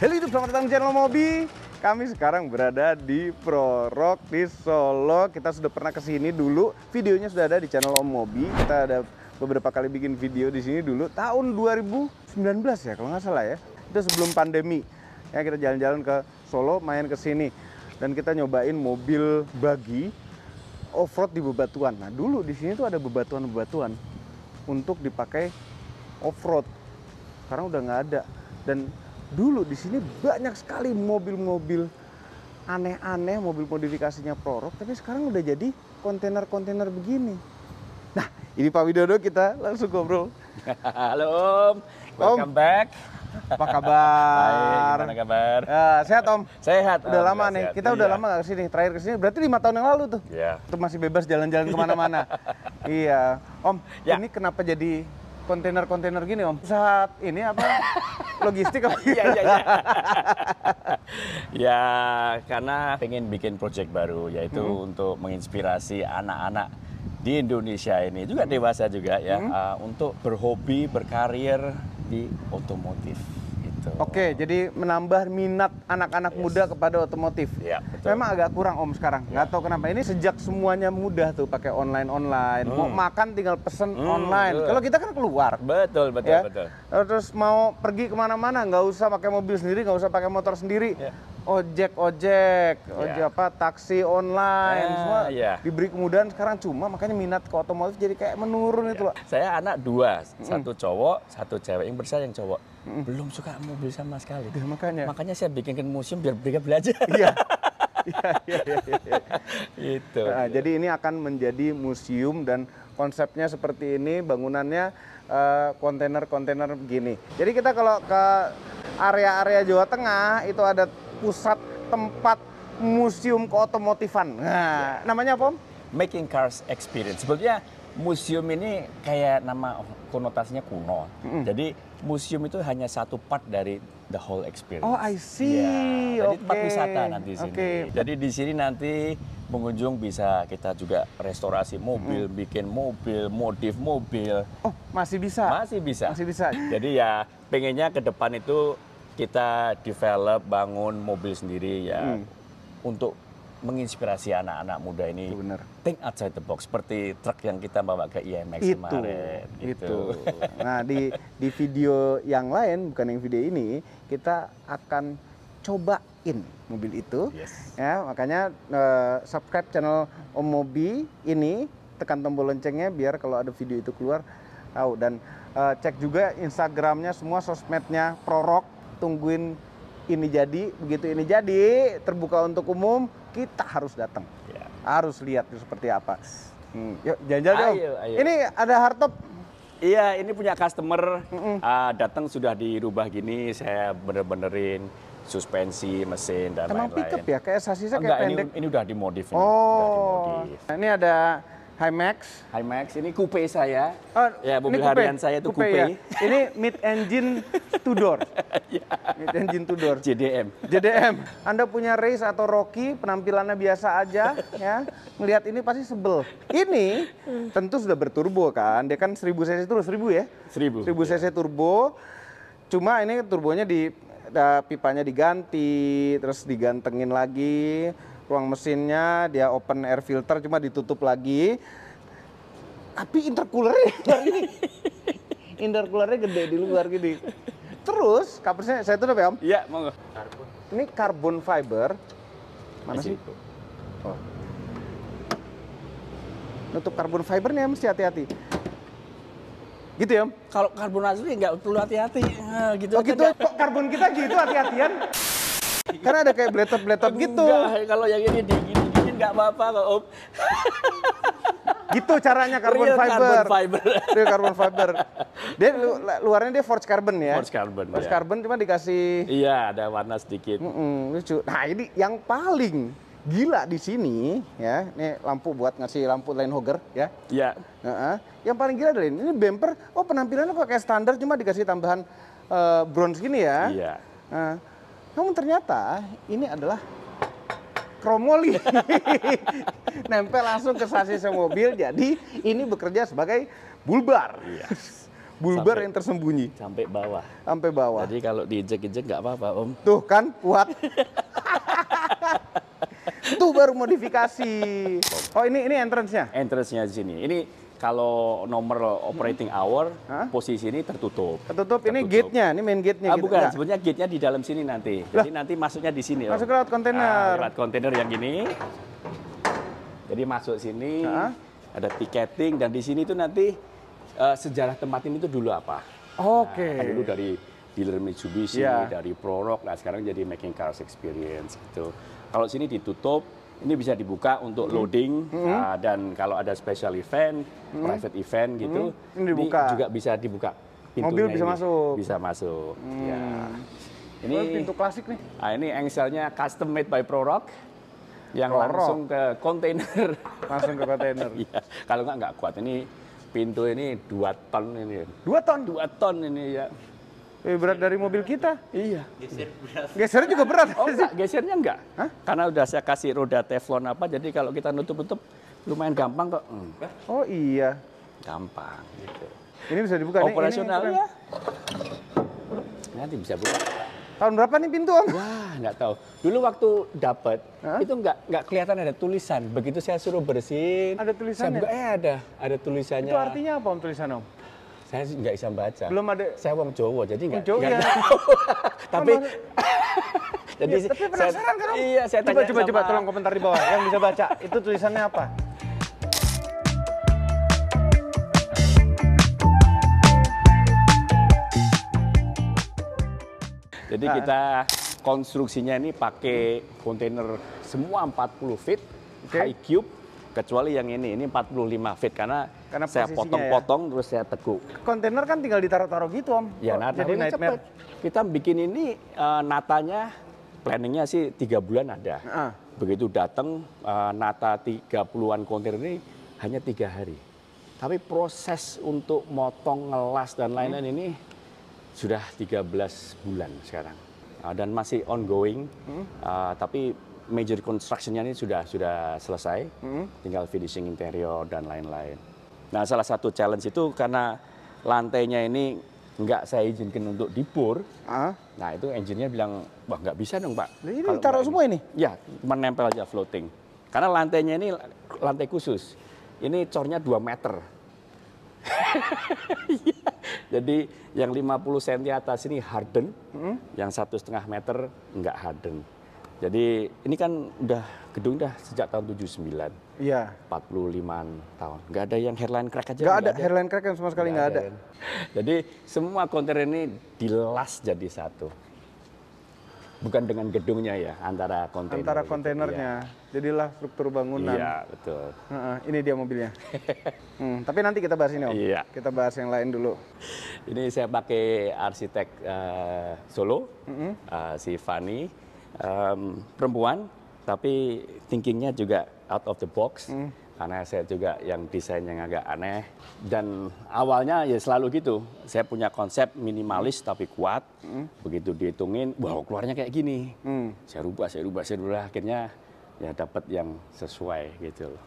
Halo YouTube, selamat datang di channel Mobi. Kami sekarang berada di Prorok di Solo. Kita sudah pernah ke sini dulu. Videonya sudah ada di channel Om Mobi. Kita ada beberapa kali bikin video di sini dulu tahun 2019 ya kalau nggak salah ya. Itu sebelum pandemi. Ya kita jalan-jalan ke Solo, main ke sini dan kita nyobain mobil bagi offroad di bebatuan. Nah, dulu di sini tuh ada bebatuan-bebatuan untuk dipakai offroad. road Sekarang udah nggak ada. Dan dulu di sini banyak sekali mobil-mobil aneh-aneh, mobil modifikasinya prorok, tapi sekarang udah jadi kontainer-kontainer begini. Nah, ini Pak Widodo kita langsung ngobrol. Halo Om, welcome Om. back. Apa kabar? Hai, kabar? Ya, sehat Om? Sehat. Udah om, lama ya, nih, sehat. kita iya. udah lama gak kesini, terakhir kesini berarti lima tahun yang lalu tuh. Iya. Itu masih bebas jalan-jalan kemana-mana. iya. Om, ya. ini kenapa jadi kontainer-kontainer gini Om? Saat ini apa? logistik apa? Iya, iya, iya. ya, karena pengen bikin proyek baru, yaitu hmm. untuk menginspirasi anak-anak di Indonesia ini, juga hmm. dewasa juga ya, hmm. uh, untuk berhobi, berkarier di otomotif gitu. Oke, jadi menambah minat anak-anak yes. muda kepada otomotif. Ya, betul. Memang agak kurang Om sekarang. Ya. Nggak tahu kenapa. Ini sejak semuanya mudah tuh pakai online-online. Hmm. Mau makan tinggal pesen hmm, online. Kalau kita kan keluar. Betul, betul, ya? betul. Terus mau pergi kemana-mana nggak usah pakai mobil sendiri, nggak usah pakai motor sendiri. Ya ojek ojek yeah. ojek apa taksi online yeah, semua yeah. diberi kemudahan sekarang cuma makanya minat ke otomotif jadi kayak menurun yeah. itu loh saya anak dua satu mm. cowok satu cewek yang besar yang cowok mm. belum suka mobil sama sekali ya, makanya makanya saya bikinkan museum biar mereka belajar yeah. yeah, yeah, yeah, Itu. Nah, ya. Jadi ini akan menjadi museum dan konsepnya seperti ini, bangunannya eh, kontainer-kontainer uh, begini. Jadi kita kalau ke area-area Jawa Tengah itu ada pusat tempat museum keotomotifan. Nah, ya. namanya apa? Making Cars Experience. Sebetulnya museum ini kayak nama konotasinya kuno. Mm Jadi museum itu hanya satu part dari the whole experience. Oh, I see. Ya, jadi okay. tempat wisata nanti sini. Okay. Jadi di sini nanti pengunjung bisa kita juga restorasi mobil, mm bikin mobil, modif mobil. Oh, masih bisa. Masih bisa. Masih bisa. Jadi ya pengennya ke depan itu kita develop bangun mobil sendiri ya hmm. untuk menginspirasi anak-anak muda ini Bener. think outside the box seperti truk yang kita bawa ke IMX e itu, kemarin gitu. itu nah di di video yang lain bukan yang video ini kita akan cobain mobil itu yes. ya makanya uh, subscribe channel Om Mobi ini tekan tombol loncengnya biar kalau ada video itu keluar tahu dan uh, cek juga Instagramnya semua sosmednya Prorok tungguin ini jadi, begitu ini jadi terbuka untuk umum, kita harus datang. yeah. Harus lihat itu seperti apa. Hmm, yuk jalan-jalan dong. Ini ada hardtop. Iya, ini punya customer uh, datang sudah dirubah gini, saya bener-benerin suspensi, mesin dan lain-lain. Emang lain -lain. pickup ya? Kayak sasisnya kayak pendek. Ini, ini udah dimodif. Ini, oh. Udah dimodif. Nah, ini ada Hi Max, Hi Max, ini coupe saya. Oh, ya mobil coupe. harian saya itu coupe. coupe. Ya. Ini mid engine tudor. Ya. Mid engine tudor. JDM. JDM. Anda punya race atau Rocky penampilannya biasa aja ya. Melihat ini pasti sebel. Ini tentu sudah berturbo kan. Dia kan 1000 cc terus 1000 ya. 1000. 1000 iya. cc yeah. turbo. Cuma ini turbonya di eh, pipanya diganti, terus digantengin lagi ruang mesinnya dia open air filter cuma ditutup lagi tapi intercoolernya intercoolernya gede di luar gini terus kapasnya saya tutup ya om iya mau gak karbon ini carbon fiber mana sih oh. nutup carbon fiber nih mesti hati-hati gitu ya om kalau karbon asli ya nggak perlu hati-hati eh, gitu oh kan gitu ya. kok karbon kita gitu hati-hatian Karena ada kayak bletot-bletot gitu. Enggak, kalau yang ini digigit gini nggak apa-apa kok Om. gitu caranya carbon Real fiber. Carbon fiber. Real carbon fiber. Dia lu, luarnya dia forged carbon ya. Forged carbon. Forged ya. carbon cuma dikasih. Iya, ada warna sedikit. Mm -mm, lucu. Nah ini yang paling gila di sini ya ini lampu buat ngasih lampu lain Hogger ya Iya. uh-uh. yang paling gila dari ini, ini bumper oh penampilannya kok kayak standar cuma dikasih tambahan uh, bronze gini ya iya uh, namun ternyata ini adalah kromoli. Nempel langsung ke sasis mobil. Jadi ini bekerja sebagai bulbar. Yes. Iya. Bulbar sampai, yang tersembunyi. Sampai bawah. Sampai bawah. Jadi kalau diinjek-injek nggak apa-apa, Om. Tuh kan, kuat. Itu baru modifikasi. Oh ini ini entrance-nya? Entrance-nya di sini. Ini kalau nomor operating hour Hah? posisi ini tertutup. Tertutup, tertutup. ini gate-nya, ini main gate-nya. Ah, gitu. bukan, sebenarnya gate-nya di dalam sini nanti. Loh. Jadi nanti masuknya di sini. Masuk lewat kontainer. Nah, lewat kontainer yang gini. Jadi masuk sini, Hah? ada ticketing dan di sini itu nanti uh, sejarah tempat ini itu dulu apa? Oke. Okay. Nah, dulu dari dealer Mitsubishi, yeah. dari Prorok, nah sekarang jadi Making Cars Experience gitu. Kalau sini ditutup, ini bisa dibuka untuk loading -hmm. uh, dan kalau ada special event, -hmm. private event gitu, ini, ini juga bisa dibuka. Mobil bisa ini. masuk. Bisa masuk. hmm. Ya. Ini oh, pintu klasik nih. Nah, ini engselnya custom made by Prorock yang langsung ke kontainer. Langsung ke kontainer. ya. Kalau nggak nggak kuat ini pintu ini dua ton ini. Dua ton? Dua ton ini ya. Lebih berat dari mobil kita. Iya. Geser juga berat. Oh enggak, gesernya enggak. Hah? Karena udah saya kasih roda teflon apa, jadi kalau kita nutup-nutup lumayan gampang kok. Hmm. Oh iya. Gampang gitu. Ini bisa dibuka Operasional nih. Operasional ya. Nanti bisa buka. Tahun berapa nih pintu om? Wah enggak tahu. Dulu waktu dapat itu enggak, enggak kelihatan ada tulisan. Begitu saya suruh bersihin. Ada tulisannya. Saya buka, eh ada ada tulisannya. Itu artinya apa om tulisan om? Saya nggak bisa baca. Belum ada. Saya wong Jawa, jadi nggak tahu. Ya. tapi jadi ya, tapi penasaran saya, kan? Iya, saya coba coba sama... coba tolong komentar di bawah yang bisa baca itu tulisannya apa? Jadi nah. kita konstruksinya ini pakai kontainer semua 40 feet, okay. high cube, Kecuali yang ini, ini 45 feet karena, karena saya ya. potong-potong ya. terus saya teguk. Kontainer kan tinggal ditaruh-taruh gitu om. Ya, nah, jadi nightmare. Cepet. Kita bikin ini uh, natanya, planningnya sih tiga bulan ada. Uh. Begitu datang uh, eh, nata 30-an kontainer ini hanya tiga hari. Tapi proses untuk motong, ngelas dan lain-lain hmm. ini sudah 13 bulan sekarang. Uh, dan masih ongoing, hmm. uh, tapi major construction-nya ini sudah sudah selesai, hmm. tinggal finishing interior dan lain-lain. Nah salah satu challenge itu karena lantainya ini nggak saya izinkan untuk dipur. Ah. Nah itu engineer bilang wah nggak bisa dong pak. Ini taruh semua ini? Ya menempel aja floating. Karena lantainya ini lantai khusus. Ini cornya 2 meter. Iya. Jadi yang 50 cm atas ini harden, -hmm. yang satu setengah meter nggak harden. Jadi ini kan udah gedung dah sejak tahun 79. Iya. 45 tahun. Gak ada yang hairline crack aja. Gak ada, hairline crack yang sama sekali gak, ada. Kan? Jadi semua kontainer ini dilas jadi satu. Bukan dengan gedungnya ya, antara kontainer. Antara gitu. kontainernya. ya. Jadilah struktur bangunan. Iya, betul. Uh-uh, ini dia mobilnya. hmm, tapi nanti kita bahas ini Om. Iya. Kita bahas yang lain dulu. Ini saya pakai arsitek uh, Solo, mm-hmm. uh, si Fani um, perempuan, tapi thinkingnya juga out of the box. Mm. Karena saya juga yang desain yang agak aneh. Dan awalnya ya selalu gitu. Saya punya konsep minimalis tapi kuat. Mm. Begitu dihitungin, wow keluarnya kayak gini. Mm. Saya rubah, saya rubah, saya rubah. Akhirnya ya dapat yang sesuai gitu loh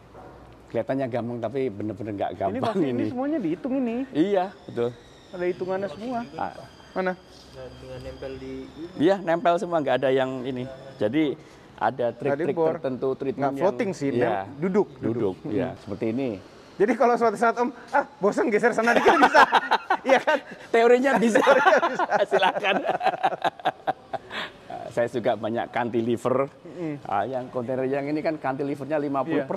kelihatannya gampang tapi bener-bener nggak gampang ini, ini. Ini semuanya dihitung ini. Iya, betul. Ada hitungannya semua. Ah. Mana? Dengan nempel di Iya, nempel semua nggak ada yang ini. Jadi ada trik-trik tertentu treatment nggak floating sih, ya, duduk, duduk, duduk. ya seperti ini. Jadi kalau suatu saat Om, ah bosan geser sana dikit bisa. Iya kan? Teorinya bisa. Silakan. Saya juga banyak cantilever. Mm. Ah, yang kontainer yang ini kan cantilevernya 50%. Yeah.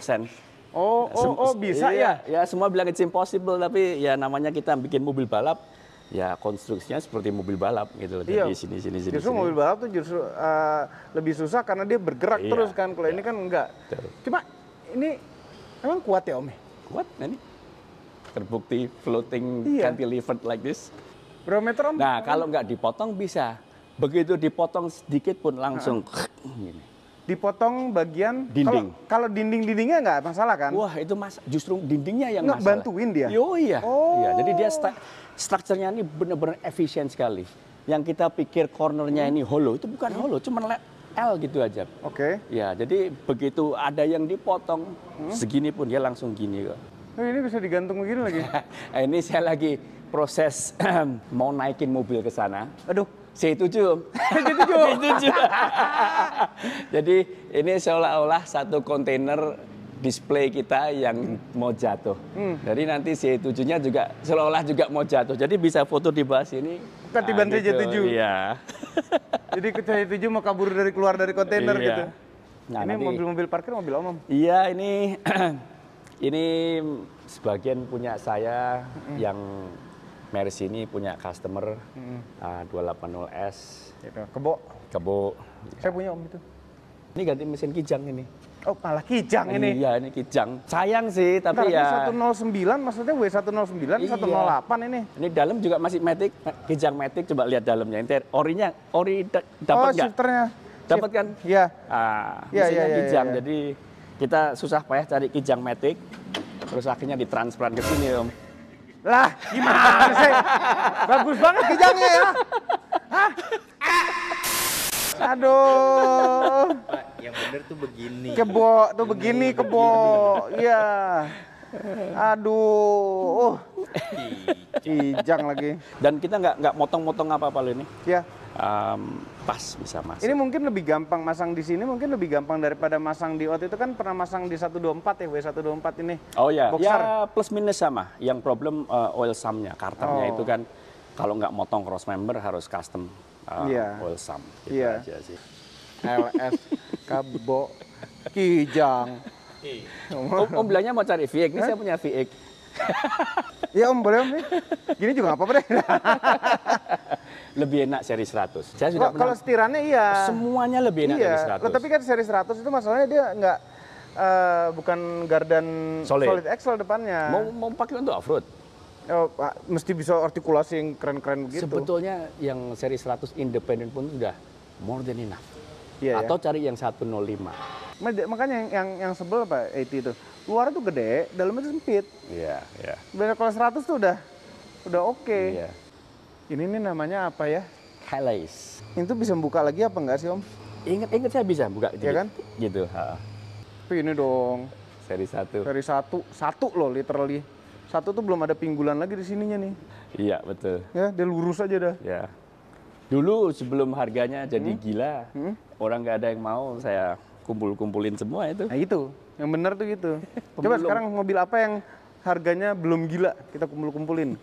Oh, oh, oh, bisa ya? Ya, ya semua bilang it's impossible, tapi ya namanya kita bikin mobil balap, ya konstruksinya seperti mobil balap gitu loh iya. sini sini sini justru sini. mobil balap tuh justru uh, lebih susah karena dia bergerak iya. terus kan kalau iya. ini kan enggak Betul. cuma ini emang kuat ya om kuat ini terbukti floating iya. cantilevered like this berapa meter om nah kalau enggak dipotong bisa begitu dipotong sedikit pun langsung gini dipotong bagian dinding. Kalau dinding-dindingnya nggak masalah kan? Wah itu mas, justru dindingnya yang nggak bantuin dia. Yo iya. Oh. Iya. Jadi dia strukturnya ini benar-benar efisien sekali. Yang kita pikir cornernya hmm. ini hollow itu bukan hmm. hollow, Cuma L gitu aja. Oke. Okay. Ya jadi begitu ada yang dipotong hmm. segini pun dia langsung gini kok. Oh, ini bisa digantung begini lagi. ini saya lagi proses mau naikin mobil ke sana. Aduh. C7. C7. C7. Jadi ini seolah-olah satu kontainer display kita yang mau jatuh. Hmm. Jadi nanti C7-nya juga seolah-olah juga mau jatuh. Jadi bisa foto di bawah sini. Ketiban nah, C7. Gitu. Iya. Jadi C7 mau kabur dari keluar dari kontainer iya. gitu. Nah, ini mobil-mobil parkir mobil umum. Iya, ini ini sebagian punya saya hmm. yang Mercy ini punya customer hmm. uh, 280S. Gitu. Kebo. Kebo. Saya punya om itu. Ini ganti mesin kijang ini. Oh, malah kijang ini. Iya, ini kijang. Sayang sih, tapi Bentar, ya. 109 maksudnya W109, iya. 108 ini. Ini dalam juga masih metik eh, kijang metik coba lihat dalamnya. Ini orinya, ori dapat enggak? Oh, shifternya. Dapat kan? Iya. Ah, iya, iya, iya, kijang. Ya, ya. Jadi kita susah payah cari kijang metik terus akhirnya ditransplant ke sini, Om. Lah, gimana sih? Bagus banget kijangnya ya. Hah? Aduh. yang bener tuh begini. Kebo tuh begini, begini kebo. Iya. Aduh. Uh. Kijang lagi. Dan kita nggak nggak motong-motong apa-apa loh ini. Iya um, pas bisa masuk. Ini mungkin lebih gampang masang di sini mungkin lebih gampang daripada masang di waktu itu kan pernah masang di 124 ya W124 ini. Oh iya, ya, ya plus minus sama. Yang problem uh, oil sumnya, karternya oh. itu kan kalau nggak motong cross member harus custom uh, eh, yeah. oil sum gitu yeah. aja sih. LS Kabo Kijang. Om, iya. om oh, oh, bilangnya mau cari VX, ini saya punya VX. Iya om, boleh om ya? Gini juga apa-apa deh. lebih enak seri 100. Saya sudah Kalau setirannya iya. Semuanya lebih enak iya. seri 100. Loh, tapi kan seri 100 itu masalahnya dia nggak uh, bukan gardan solid, solid axle depannya. Mau mau pakai untuk off road. Oh, ah, mesti bisa artikulasi yang keren-keren begitu. Sebetulnya yang seri 100 independen pun sudah more than enough. Yeah, Atau yeah. cari yang 105 makanya yang yang, yang sebel apa 80 itu luar tuh gede dalamnya itu sempit iya yeah, iya yeah. beda kalau 100 tuh udah udah oke okay. Iya. yeah. ini nih namanya apa ya Ini itu bisa buka lagi apa enggak sih om ingat ingat saya bisa buka ya kan gitu ha. tapi ini dong seri satu seri satu satu loh literally satu tuh belum ada pinggulan lagi di sininya nih iya betul ya dia lurus aja dah ya dulu sebelum harganya jadi hmm? gila hmm? orang nggak ada yang mau saya kumpul-kumpulin semua itu. Nah itu, yang benar tuh gitu. Coba sekarang mobil apa yang harganya belum gila kita kumpul-kumpulin.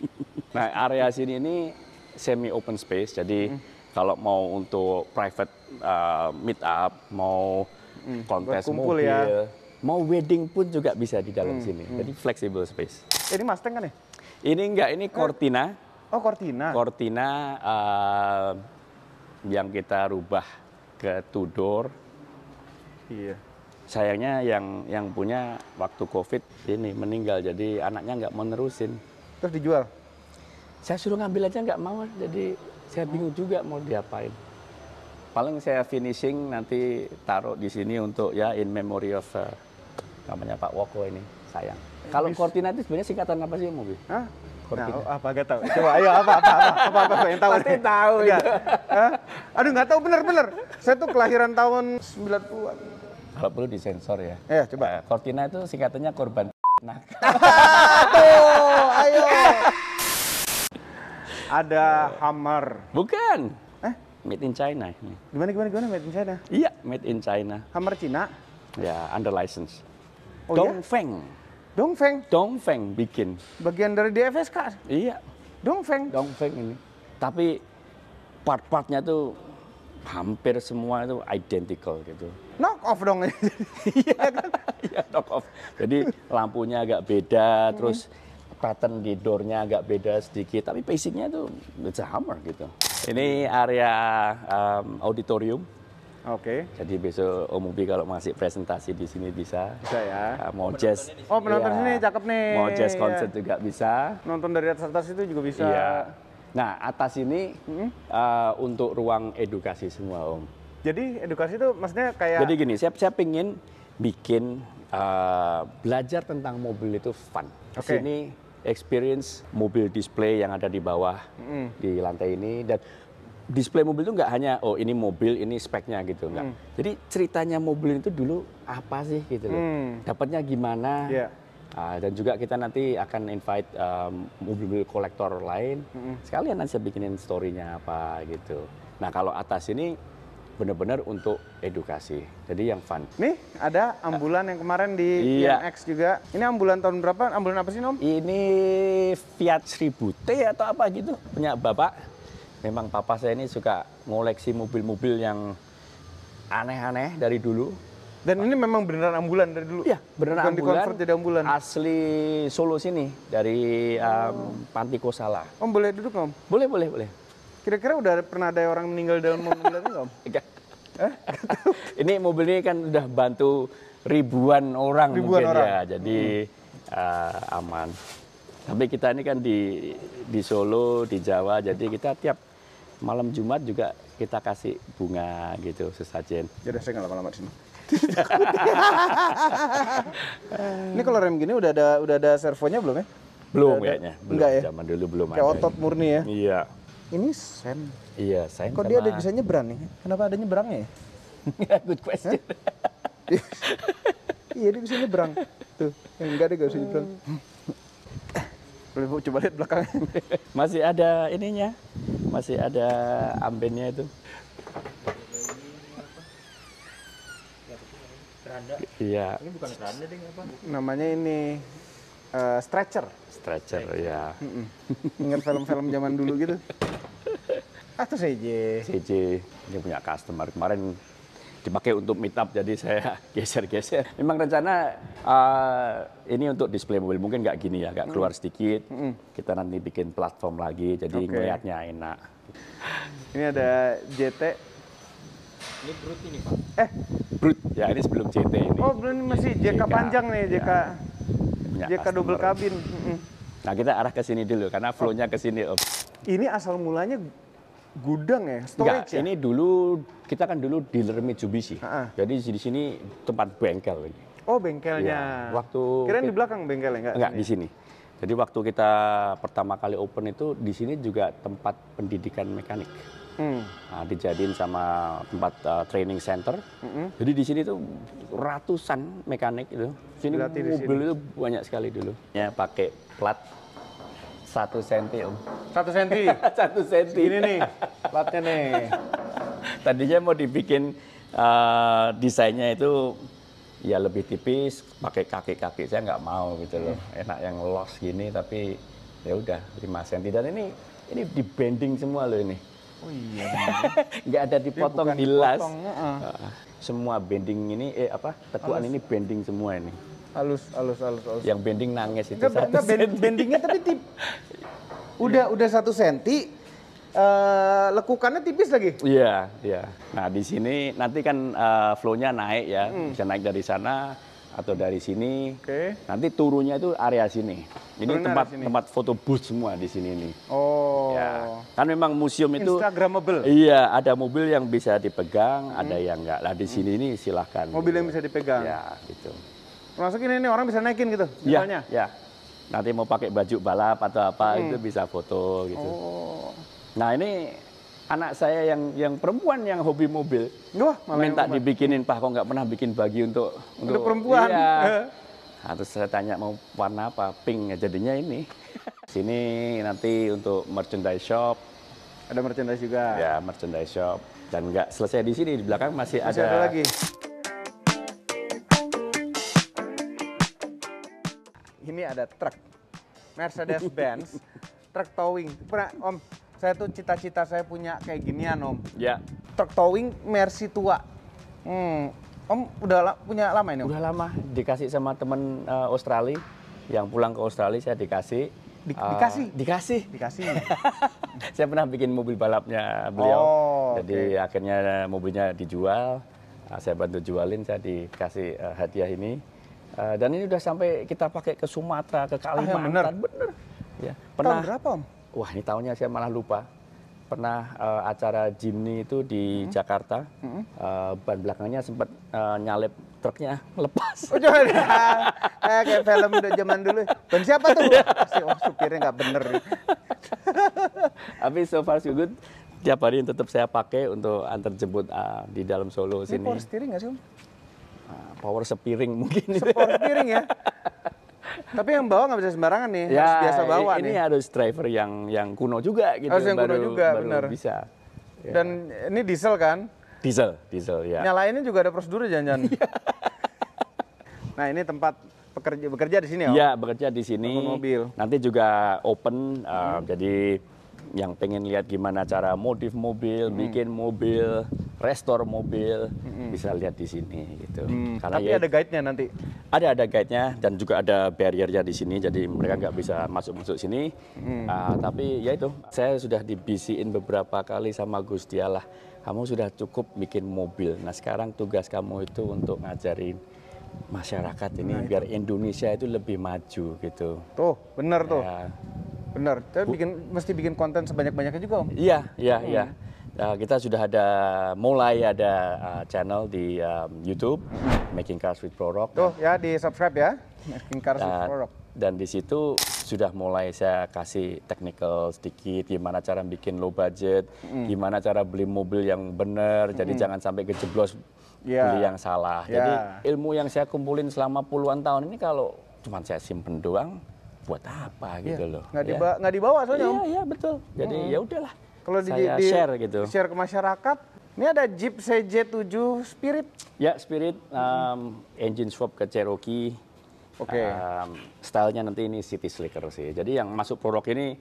nah area sini ini semi open space, jadi hmm. kalau mau untuk private uh, meet up, mau hmm. kontes mobil, ya. mau wedding pun juga bisa di dalam hmm. sini. Hmm. Jadi flexible space. Eh, ini Mustang kan ya? Ini enggak, ini eh. Cortina. Oh Cortina. Cortina uh, yang kita rubah ke Tudor Iya. Sayangnya yang yang punya waktu Covid ini meninggal, jadi anaknya nggak mau nerusin. Terus dijual? Saya suruh ngambil aja nggak mau, jadi saya bingung juga mau diapain. Paling saya finishing nanti taruh di sini untuk ya in memory of uh, namanya Pak Woko ini, sayang. Kalau Cortina itu sebenarnya singkatan apa sih mobil? Hah? Cortina. Nah, apa gak tahu? Coba ayo apa apa apa apa, apa, apa yang tahu? Pasti tahu ya. Aduh nggak tahu bener-bener. Saya tuh kelahiran tahun 90-an kalau perlu disensor ya. Ya coba. Uh, Cortina itu singkatannya korban nah. Tuh, ayo. Ada Hammer. Bukan. Eh? Made in China. Gimana, gimana, gimana Made in China? Iya, Made in China. Hammer Cina? Ya, under license. Oh, Dongfeng. Ya? Dongfeng? Dongfeng bikin. Bagian dari DFSK? Iya. Dongfeng? Dongfeng ini. Tapi part-partnya tuh hampir semua itu identical gitu knock off dong. Iya kan? Iya, knock off. Jadi lampunya agak beda, mm-hmm. terus pattern di doornya agak beda sedikit, tapi basicnya itu it's a hammer gitu. Ini area um, auditorium. Oke. Okay. Jadi besok Om Ubi kalau masih presentasi di sini bisa. Bisa ya. Uh, mau oh, jazz. Oh penonton ya. sini cakep nih. Mau jazz concert ya. juga bisa. Nonton dari atas atas itu juga bisa. Iya. Nah atas ini hmm? uh, untuk ruang edukasi semua Om. Jadi edukasi itu maksudnya kayak Jadi gini, saya saya pingin bikin uh, belajar tentang mobil itu fun. Okay. Sini experience mobil display yang ada di bawah mm. di lantai ini dan display mobil itu nggak hanya oh ini mobil ini speknya gitu nggak. Mm. Jadi ceritanya mobil itu dulu apa sih gitu loh. Mm. Dapatnya gimana? Yeah. Iya. Uh, dan juga kita nanti akan invite mobil mobil-mobil kolektor lain. Mm -hmm. Sekalian nanti saya bikinin story-nya apa gitu. Nah, kalau atas ini benar-benar untuk edukasi. Jadi yang fun. Nih ada ambulan yang kemarin di iya. juga. Ini ambulan tahun berapa? Ambulan apa sih Nom? Ini Fiat 1000T atau apa gitu punya bapak. Memang papa saya ini suka ngoleksi mobil-mobil yang aneh-aneh dari dulu. Dan ini memang beneran ambulan dari dulu? Iya, beneran Bukan ambulan. jadi ambulan? Asli Solo sini, dari um, Panti Kosala. Om boleh duduk Om? Boleh, boleh, boleh. Kira-kira udah pernah ada orang meninggal dalam mobil ini nggak? Eh? ini mobil ini kan udah bantu ribuan orang ribuan mungkin ya, orang. ya, jadi hmm. uh, aman. Tapi kita ini kan di di Solo, di Jawa, jadi kita tiap malam Jumat juga kita kasih bunga gitu sesajen. Jadi ya saya nggak lama-lama di sini. ini kalau rem gini udah ada udah ada servonya belum ya? Belum ya, kayaknya. Belum. Enggak ya? Zaman dulu belum Kayak ada. otot murni ya. Iya ini sen. Iya, sen. Kok sama... dia ada bisa nyebrang nih? Kenapa ada nyebrangnya ya? Good question. iya, dia bisa nyebrang. Tuh, enggak ada gak bisa nyebrang. Boleh coba lihat belakang. Masih ada ininya. Masih ada ambennya itu. Iya. Ini bukan iya. keranda deh apa? Namanya ini uh, stretcher. Stretcher, ya. Mm Ingat film-film zaman dulu gitu? Atau CJ? CJ, dia punya customer. Kemarin dipakai untuk meetup. jadi saya geser-geser. Memang rencana uh, ini untuk display mobil. Mungkin nggak gini ya, nggak keluar sedikit. Mm -mm. Kita nanti bikin platform lagi, jadi okay. ngeliatnya enak. Ini ada JT ini brut ini pak. Eh, brut. Ya ini sebelum JT ini. Oh, belum masih JK, JK ya. panjang nih JK. Ya banyak. Dia customer. double cabin. Nah kita arah ke sini dulu karena oh. flownya ke sini Om. Ini asal mulanya gudang ya, storage Nggak, ya? ini dulu kita kan dulu dealer Mitsubishi. Ha -ha. Jadi di sini tempat bengkel Oh, bengkelnya. Ya, waktu Kirain di belakang bengkelnya enggak? Enggak, di iya. sini. Jadi waktu kita pertama kali open itu di sini juga tempat pendidikan mekanik. Hmm. Nah, dijadiin sama tempat uh, training center. Hmm. Jadi di sini tuh ratusan mekanik itu. Sini Berarti mobil sini. itu banyak sekali dulu. Ya pakai plat satu senti om. Satu senti. satu senti. Ini nih platnya nih. Tadinya mau dibikin uh, desainnya itu ya lebih tipis, pakai kaki-kaki saya nggak mau gitu loh. Hmm. Enak yang los gini tapi ya udah 5 senti dan ini ini bending semua loh ini Oh iya. Enggak ada dipotong bilas. Dipotong, Uh. Semua bending ini eh apa? Tekuan ini bending semua ini. Halus, halus, halus, halus. Yang bending nangis itu enggak, satu enggak, senti. Bendingnya tadi tip. Udah, udah satu senti. Uh, lekukannya tipis lagi. Iya, iya. Nah di sini nanti kan uh, flownya naik ya, mm. bisa naik dari sana atau dari sini. Oke. Okay. Nanti turunnya itu area sini. Ini tempat sini. tempat foto booth semua di sini nih. Oh. Ya. Kan memang museum itu Instagramable. Iya, ada mobil yang bisa dipegang, hmm. ada yang enggak. Lah di hmm. sini hmm. ini silahkan. Mobil gitu. yang bisa gitu. dipegang. Ya, gitu. Termasuk ini, ini orang bisa naikin gitu misalnya. Ya, iya. ya. Nanti mau pakai baju balap atau apa hmm. itu bisa foto gitu. Oh. Nah, ini anak saya yang yang perempuan yang hobi mobil Wah, minta dibikinin pak kok nggak pernah bikin bagi untuk untuk, untuk perempuan iya. nah, eh. terus saya tanya mau warna apa pink ya jadinya ini sini nanti untuk merchandise shop ada merchandise juga ya merchandise shop dan nggak selesai di sini di belakang masih, masih ada, ada lagi ini ada truk Mercedes Benz truk towing pernah om saya tuh cita-cita saya punya kayak gini ya om. Ya. Truk towing Mercy tua. Hmm, om udah la punya lama ini om? Udah lama, dikasih sama temen uh, Australia. Yang pulang ke Australia saya dikasih. Di uh, dikasih? Dikasih. Dikasih. saya pernah bikin mobil balapnya beliau. Oh, Jadi okay. akhirnya eh, mobilnya dijual. Uh, saya bantu jualin, saya dikasih uh, hadiah ini. Uh, dan ini udah sampai kita pakai ke Sumatera, ke ah, Kalimantan. Ah, ya bener. bener. Ya, pernah. Tahun berapa om? wah ini tahunnya saya malah lupa pernah uh, acara Jimny itu di hmm. Jakarta hmm. Uh, ban belakangnya sempat uh, eh, nyalip truknya lepas. Oh, eh, kayak film udah zaman dulu. Ban siapa tuh? Iya. Pasti oh, supirnya nggak bener. Tapi so far so good. Tiap hari tetap saya pakai untuk antar jemput uh, di dalam Solo Ini sini. power steering nggak sih? Uh, power sepiring mungkin. Power steering ya? Tapi yang bawa nggak bisa sembarangan nih, ya, harus biasa bawa ini nih. Ini harus driver yang yang kuno juga gitu. Harus yang baru, kuno juga, baru benar. Bisa. Ya. Dan ini diesel kan? Diesel, diesel ya. Nyalainnya juga ada prosedur jangan-jangan. Iya. nah ini tempat pekerja bekerja di sini ya? Iya bekerja di sini. mobil. Nanti juga open, uh, hmm. jadi yang pengen lihat gimana cara modif mobil, hmm. bikin mobil. Hmm restore mobil mm-hmm. bisa lihat di sini gitu. Mm. Karena Tapi ya, ada guide-nya nanti. Ada ada guide-nya dan juga ada barriernya di sini jadi mereka nggak bisa masuk-masuk sini. Mm. Uh, tapi ya itu saya sudah dibisiin beberapa kali sama Gus Dialah. Kamu sudah cukup bikin mobil. Nah, sekarang tugas kamu itu untuk ngajarin masyarakat ini nah, biar Indonesia itu lebih maju gitu. Tuh, benar ya. tuh. Benar. Tapi bikin mesti bikin konten sebanyak-banyaknya juga, Om. Iya, iya, iya. Hmm. Eh, kita sudah ada mulai ada uh, channel di um, YouTube Making Cars with Pro Rock. Tuh ya di subscribe ya Making Cars uh, with nah, Rock. Dan di situ sudah mulai saya kasih technical sedikit gimana cara bikin low budget, mm. gimana cara beli mobil yang benar, mm. jadi hmm. jangan sampai kejeblos yeah. beli yang salah. Yeah. Jadi iya. ilmu yang saya kumpulin selama puluhan tahun ini kalau cuma saya simpen doang buat apa iya. gitu loh. Nggak, ya. nggak dibawa soalnya. Iya, iya betul. Jadi mm. ya udahlah kalau di, saya di, share gitu. Share ke masyarakat. Ini ada Jeep CJ7 Spirit. Ya, Spirit um, engine swap ke Cherokee. Oke. Okay. Um, stylenya nanti ini city slicker sih. Jadi yang masuk produk ini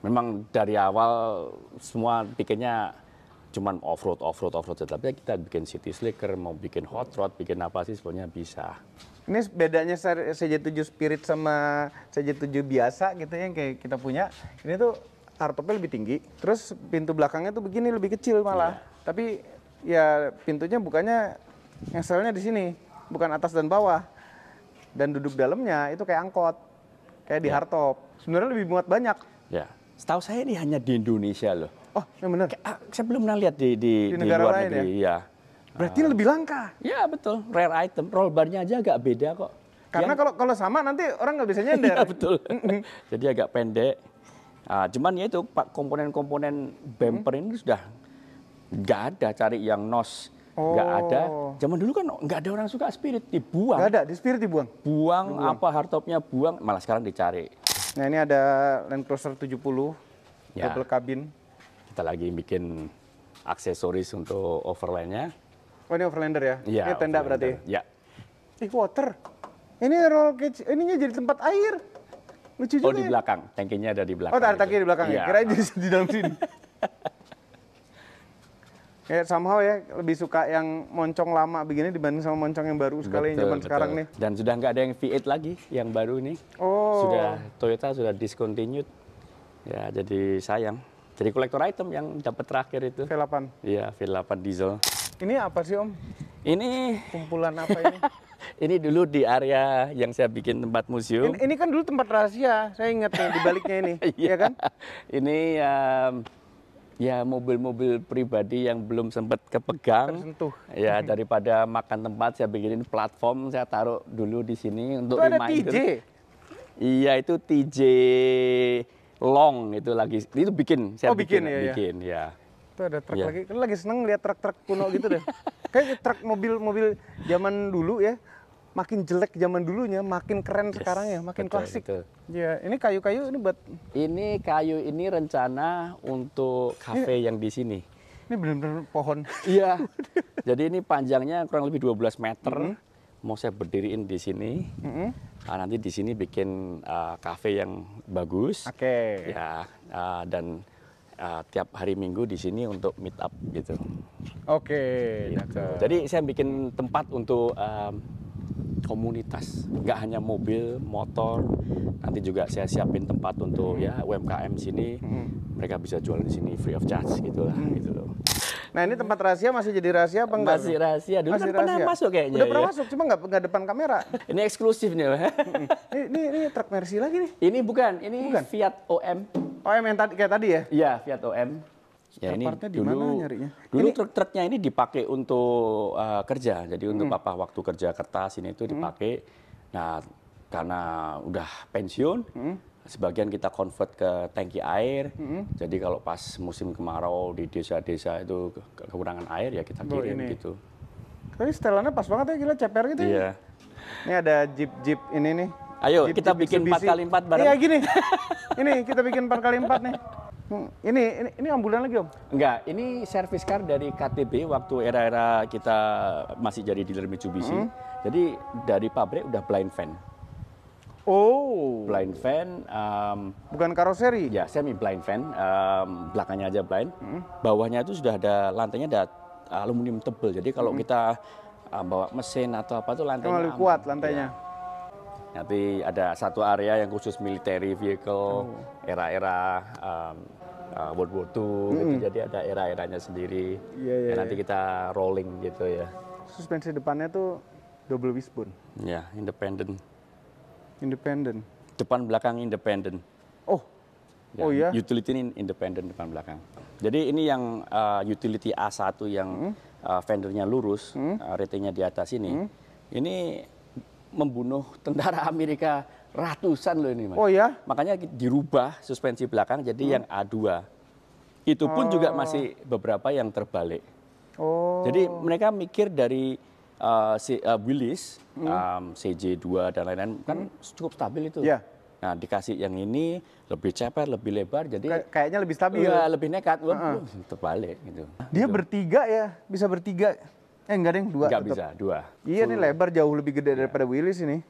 memang dari awal semua pikirnya cuma off road off road off road tapi kita bikin city slicker mau bikin hot rod bikin apa sih sebenarnya bisa ini bedanya CJ7 Spirit sama CJ7 biasa gitu ya, yang kayak kita punya ini tuh hardtopnya lebih tinggi. Terus pintu belakangnya tuh begini lebih kecil malah. Yeah. Tapi ya pintunya bukannya yang selnya di sini, bukan atas dan bawah. Dan duduk dalamnya itu kayak angkot, kayak di iya. hardtop. Sebenarnya lebih muat banyak. Ya. Setahu saya ini hanya di Indonesia loh. Oh, yang benar. Ah, saya belum pernah lihat di di, di, negara di luar lain negeri. Ya? ya. Berarti uh, lebih langka. Ya betul, rare item. Roll barnya aja agak beda kok. Karena yang... kalau sama nanti orang nggak bisa nyender. Ya, betul. Jadi agak pendek. Nah, cuman ya itu pak komponen-komponen bumper ini sudah nggak ada cari yang nos nggak oh. ada. Zaman dulu kan nggak ada orang suka spirit, dibuang. Nggak ada, di spirit dibuang. Buang dibuang. apa hardtopnya buang, malah sekarang dicari. Nah ini ada Land Cruiser 70, ya. double cabin. Kita lagi bikin aksesoris untuk overlandnya. Oh ini overlander ya? Ya Ini tenda overlander. berarti? Ya. Ih water. Ini roll cage, ininya jadi tempat air. Lucu oh, juga. Oh, di ya? belakang. Ya? Tangkinya ada di belakang. Oh, ada tangki di belakang ya. kira Kira di, di dalam sini. Ya, somehow ya lebih suka yang moncong lama begini dibanding sama moncong yang baru sekali betul, yang zaman sekarang nih. Dan sudah nggak ada yang V8 lagi yang baru ini. Oh. Sudah Toyota sudah discontinued. Ya, jadi sayang. Jadi kolektor item yang dapat terakhir itu. V8. Iya, V8 diesel. Ini apa sih, Om? Ini kumpulan apa ini? ini dulu di area yang saya bikin tempat museum. Ini, ini kan dulu tempat rahasia, saya ingat ya, di baliknya ini, ya kan? Ini um, ya mobil-mobil pribadi yang belum sempat kepegang tersentuh ya mm-hmm. daripada makan tempat saya bikinin platform saya taruh dulu di sini untuk itu reminder ada TJ. iya itu TJ Long itu lagi itu bikin saya oh, bikin, bikin ya, bikin ya. ya itu ada truk ya. lagi kan lagi seneng lihat truk-truk kuno gitu deh kayak truk mobil-mobil zaman dulu ya makin jelek zaman dulunya, makin keren yes. sekarang ya, makin betul, klasik. Itu. Ya, ini kayu-kayu ini buat Ini kayu ini rencana untuk kafe yang di sini. Ini benar-benar pohon. Iya. Jadi ini panjangnya kurang lebih 12 meter. Mm -hmm. Mau saya berdiriin di sini. Mm -hmm. Nah, nanti di sini bikin uh, kafe yang bagus. Oke. Okay. Ya, uh, dan uh, tiap hari Minggu di sini untuk meet up gitu. Oke. Okay, gitu. Jadi saya bikin tempat untuk um, komunitas nggak hanya mobil motor nanti juga saya siapin tempat untuk hmm. ya UMKM sini hmm. mereka bisa jual di sini free of charge gitulah hmm. gitu loh Nah ini tempat rahasia masih jadi rahasia apa enggak? Masih rahasia. Dulu masih kan rahasia. pernah masuk kayaknya. Udah pernah ya. masuk, cuma enggak, enggak depan kamera. ini eksklusif nih. Hmm. ini, ini, ini truk Mercy lagi nih. Ini bukan, ini bukan. Fiat OM. OM oh, yang tadi kayak tadi ya? Iya, Fiat OM ya ini dulu nyarinya? dulu ini... truk-truknya ini dipakai untuk uh, kerja jadi untuk hmm. apa waktu kerja kertas ini itu hmm. dipakai hmm. nah karena udah pensiun hmm. sebagian kita convert ke tangki air hmm. jadi kalau pas musim kemarau di desa-desa itu kekurangan air ya kita oh, kirim ini. gitu tapi setelannya pas banget ya gila ceper gitu ya. iya. ya ini ada jeep jeep ini nih Ayo Jeep, kita bikin 4 kali 4 bareng. Iya gini. ini kita bikin 4 kali 4 nih. Hmm, ini, ini ini ambulan lagi om? Enggak, ini service car dari KTB waktu era-era kita masih jadi dealer Mitsubishi. Hmm. Jadi dari pabrik udah blind van. Oh. Blind van. Um, Bukan karoseri? Ya, semi blind van. Um, belakangnya aja blind. Hmm. Bawahnya itu sudah ada lantainya ada aluminium tebel. Jadi kalau hmm. kita uh, bawa mesin atau apa tuh lantainya. Lebih kuat lantainya. Ya Nanti ada satu area yang khusus military vehicle, oh. era-era um, uh, World War II, mm. gitu. Hmm. jadi ada era-eranya sendiri. Yeah, iya, yeah, nanti yeah. kita rolling gitu ya. Suspensi depannya tuh double wishbone. Ya, yeah, independent. Independent. Depan belakang independent. Oh. Ya, oh iya. Utility ini independent depan belakang. Jadi ini yang uh, utility A1 yang mm. uh, vendornya lurus, mm. uh, ratingnya di atas ini. Mm. Ini membunuh tentara Amerika ratusan loh ini mas. Oh ya? Makanya dirubah suspensi belakang jadi hmm. yang A2. Itu pun oh. juga masih beberapa yang terbalik. Oh. Jadi mereka mikir dari uh, si, uh, Willis, hmm. um, CJ2 dan lain-lain kan hmm. cukup stabil itu. Yeah. Nah dikasih yang ini lebih ceper, lebih lebar, jadi Kay kayaknya lebih stabil. Iya, lebih nekat, uh -uh. terbalik gitu. Dia gitu. bertiga ya, bisa bertiga. Eh enggak deh, dua. Enggak bisa, dua. Iya nih lebar jauh lebih gede yeah. daripada Willis ini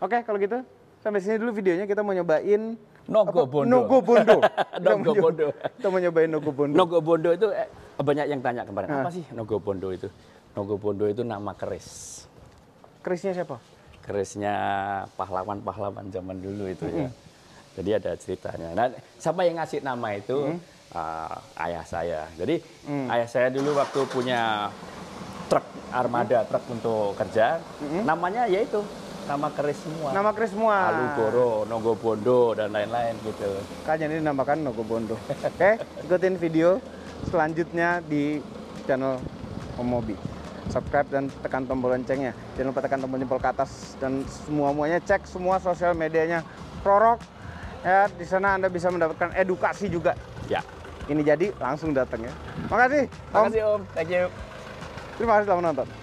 Oke, okay, kalau gitu sampai sini dulu videonya kita mau nyobain Nogo apa? Bondo. Nogo Bondo. Nogo Bondo. Kita mau nyobain Nogo Bondo. Nogo Bondo itu eh, banyak yang tanya kemarin, nah. apa ah. sih Nogo Bondo itu? Nogo Bondo itu nama keris. Kerisnya siapa? Kerisnya pahlawan-pahlawan zaman dulu itu mm -hmm. ya. Jadi ada ceritanya. Nah, siapa yang ngasih nama itu? Mm -hmm. uh, ayah saya. Jadi mm. ayah saya dulu waktu punya armada truk untuk kerja. hmm Namanya yaitu nama keris semua. Nama keris semua. Alugoro, Nogo Bondo dan lain-lain gitu. Kayaknya ini dinamakan Nogo Bondo. Oke, okay, ikutin video selanjutnya di channel Omobi. Subscribe dan tekan tombol loncengnya. Jangan lupa tekan tombol jempol ke atas dan semua-muanya cek semua sosial medianya Prorok. Ya, di sana Anda bisa mendapatkan edukasi juga. Ya. Ini jadi langsung datang ya. Makasih. Om. Makasih Om. Thank you. terima kasih telah menonton